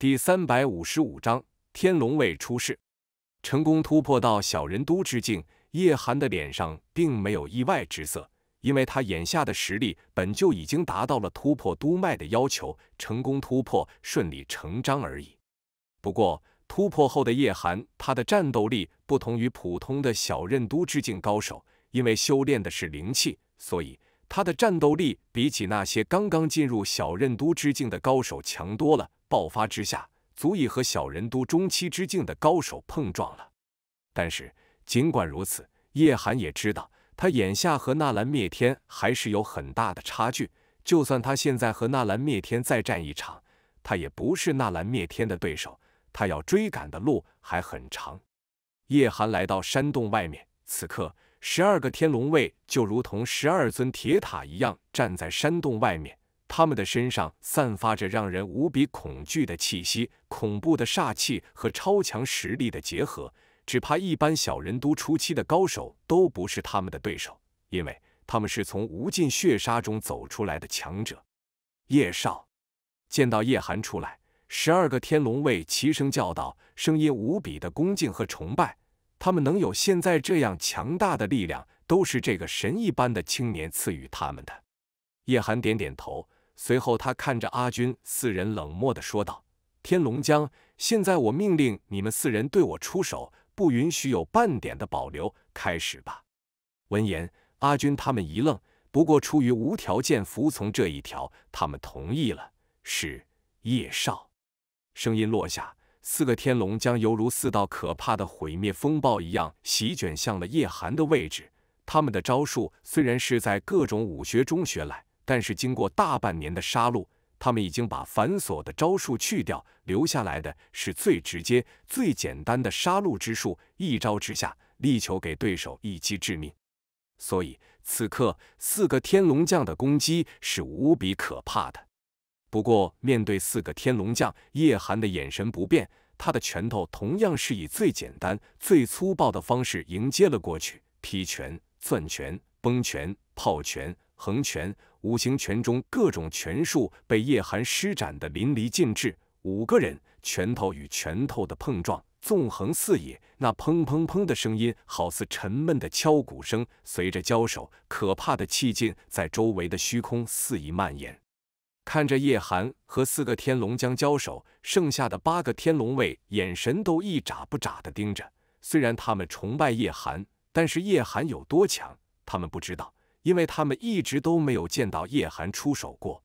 第三百五十五章天龙卫出世，成功突破到小任都之境。叶寒的脸上并没有意外之色，因为他眼下的实力本就已经达到了突破督脉的要求，成功突破顺理成章而已。不过，突破后的叶寒，他的战斗力不同于普通的小任都之境高手，因为修炼的是灵气，所以他的战斗力比起那些刚刚进入小任都之境的高手强多了。爆发之下，足以和小人都中期之境的高手碰撞了。但是，尽管如此，叶寒也知道他眼下和纳兰灭天还是有很大的差距。就算他现在和纳兰灭天再战一场，他也不是纳兰灭天的对手。他要追赶的路还很长。叶寒来到山洞外面，此刻十二个天龙卫就如同十二尊铁塔一样站在山洞外面。他们的身上散发着让人无比恐惧的气息，恐怖的煞气和超强实力的结合，只怕一般小人都初期的高手都不是他们的对手，因为他们是从无尽血杀中走出来的强者。叶少见到叶寒出来，十二个天龙卫齐声叫道，声音无比的恭敬和崇拜。他们能有现在这样强大的力量，都是这个神一般的青年赐予他们的。叶寒点点头。随后，他看着阿军四人，冷漠地说道：“天龙将，现在我命令你们四人对我出手，不允许有半点的保留，开始吧。”闻言，阿军他们一愣，不过出于无条件服从这一条，他们同意了。是叶少。声音落下，四个天龙将犹如四道可怕的毁灭风暴一样，席卷向了叶寒的位置。他们的招数虽然是在各种武学中学来。但是经过大半年的杀戮，他们已经把繁琐的招数去掉，留下来的是最直接、最简单的杀戮之术，一招之下力求给对手一击致命。所以此刻四个天龙将的攻击是无比可怕的。不过面对四个天龙将，叶寒的眼神不变，他的拳头同样是以最简单、最粗暴的方式迎接了过去：劈拳、攥拳、崩拳、炮拳。横拳、五行拳中各种拳术被叶寒施展的淋漓尽致，五个人拳头与拳头的碰撞纵横四野，那砰砰砰的声音好似沉闷的敲鼓声。随着交手，可怕的气劲在周围的虚空肆意蔓延。看着叶寒和四个天龙将交手，剩下的八个天龙卫眼神都一眨不眨的盯着。虽然他们崇拜叶寒，但是叶寒有多强，他们不知道。因为他们一直都没有见到叶寒出手过，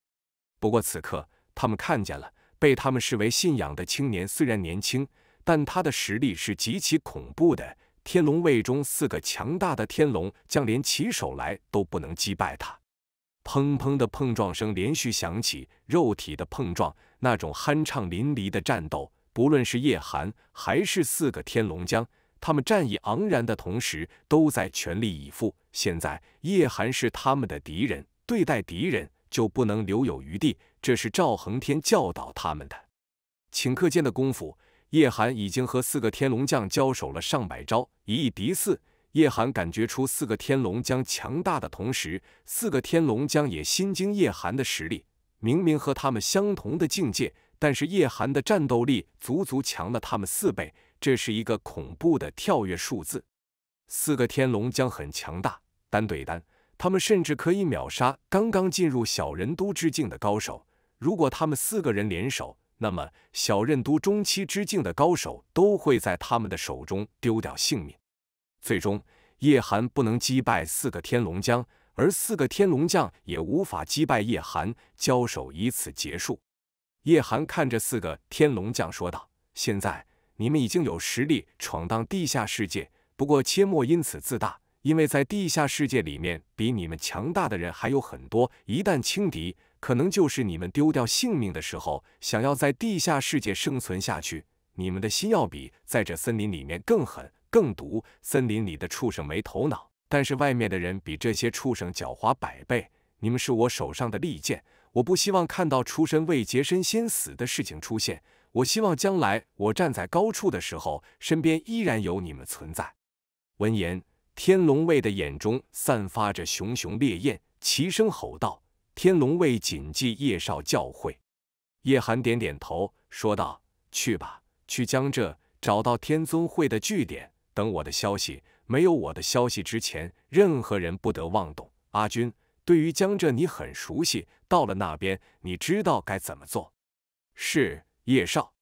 不过此刻他们看见了，被他们视为信仰的青年，虽然年轻，但他的实力是极其恐怖的。天龙卫中四个强大的天龙将连起手来都不能击败他。砰砰的碰撞声连续响起，肉体的碰撞，那种酣畅淋漓的战斗，不论是叶寒还是四个天龙将。他们战意昂然的同时，都在全力以赴。现在叶寒是他们的敌人，对待敌人就不能留有余地，这是赵恒天教导他们的。顷刻间的功夫，叶寒已经和四个天龙将交手了上百招，以一敌四。叶寒感觉出四个天龙将强大的同时，四个天龙将也心惊叶寒的实力。明明和他们相同的境界，但是叶寒的战斗力足足强了他们四倍。这是一个恐怖的跳跃数字，四个天龙将很强大，单对单，他们甚至可以秒杀刚刚进入小任都之境的高手。如果他们四个人联手，那么小任都中期之境的高手都会在他们的手中丢掉性命。最终，叶寒不能击败四个天龙将，而四个天龙将也无法击败叶寒，交手以此结束。叶寒看着四个天龙将说道：“现在。”你们已经有实力闯荡地下世界，不过切莫因此自大，因为在地下世界里面比你们强大的人还有很多，一旦轻敌，可能就是你们丢掉性命的时候。想要在地下世界生存下去，你们的心要比在这森林里面更狠、更毒。森林里的畜生没头脑，但是外面的人比这些畜生狡猾百倍。你们是我手上的利剑，我不希望看到出身未洁身先死的事情出现。我希望将来我站在高处的时候，身边依然有你们存在。闻言，天龙卫的眼中散发着熊熊烈焰，齐声吼道：“天龙卫谨记叶少教诲。”叶寒点点头，说道：“去吧，去江浙找到天尊会的据点，等我的消息。没有我的消息之前，任何人不得妄动。”阿军，对于江浙你很熟悉，到了那边，你知道该怎么做。是。叶少，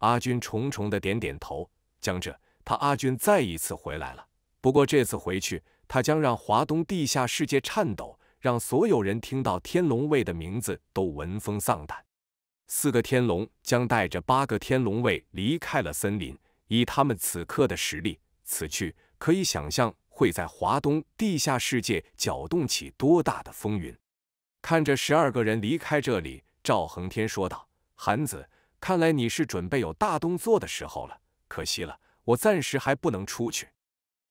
阿军重重的点点头，江浙，他阿军再一次回来了。不过这次回去，他将让华东地下世界颤抖，让所有人听到天龙卫的名字都闻风丧胆。四个天龙将带着八个天龙卫离开了森林，以他们此刻的实力，此去可以想象会在华东地下世界搅动起多大的风云。看着十二个人离开这里，赵恒天说道：“韩子。”看来你是准备有大动作的时候了，可惜了，我暂时还不能出去。”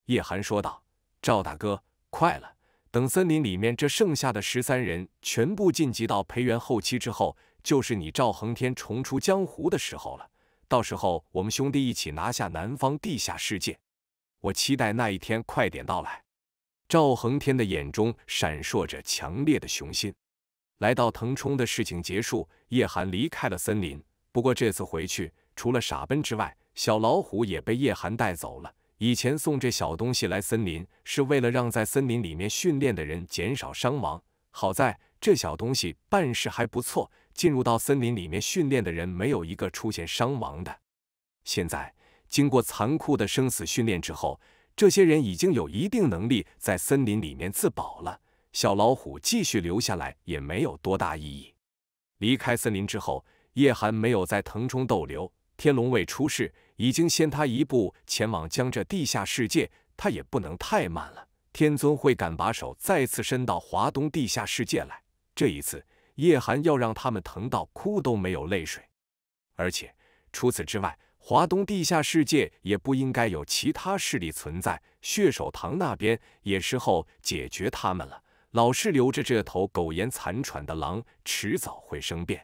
叶寒说道。“赵大哥，快了，等森林里面这剩下的十三人全部晋级到培元后期之后，就是你赵恒天重出江湖的时候了。到时候我们兄弟一起拿下南方地下世界，我期待那一天快点到来。”赵恒天的眼中闪烁着强烈的雄心。来到腾冲的事情结束，叶寒离开了森林。不过这次回去，除了傻奔之外，小老虎也被叶寒带走了。以前送这小东西来森林，是为了让在森林里面训练的人减少伤亡。好在这小东西办事还不错，进入到森林里面训练的人没有一个出现伤亡的。现在经过残酷的生死训练之后，这些人已经有一定能力在森林里面自保了。小老虎继续留下来也没有多大意义。离开森林之后。叶寒没有在腾冲逗留，天龙卫出世已经先他一步前往江浙地下世界，他也不能太慢了。天尊会敢把手再次伸到华东地下世界来？这一次，叶寒要让他们疼到哭都没有泪水。而且除此之外，华东地下世界也不应该有其他势力存在。血手堂那边也时候解决他们了，老是留着这头苟延残喘的狼，迟早会生变。